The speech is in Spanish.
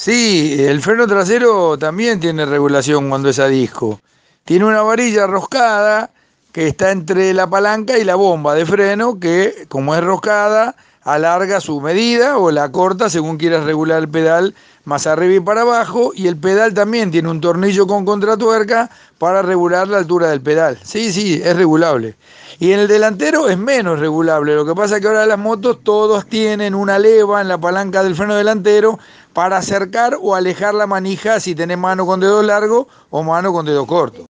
Sí, el freno trasero también tiene regulación cuando es a disco. Tiene una varilla roscada está entre la palanca y la bomba de freno, que como es roscada, alarga su medida o la corta según quieras regular el pedal más arriba y para abajo. Y el pedal también tiene un tornillo con contratuerca para regular la altura del pedal. Sí, sí, es regulable. Y en el delantero es menos regulable. Lo que pasa es que ahora las motos todos tienen una leva en la palanca del freno delantero para acercar o alejar la manija si tenés mano con dedo largo o mano con dedo corto.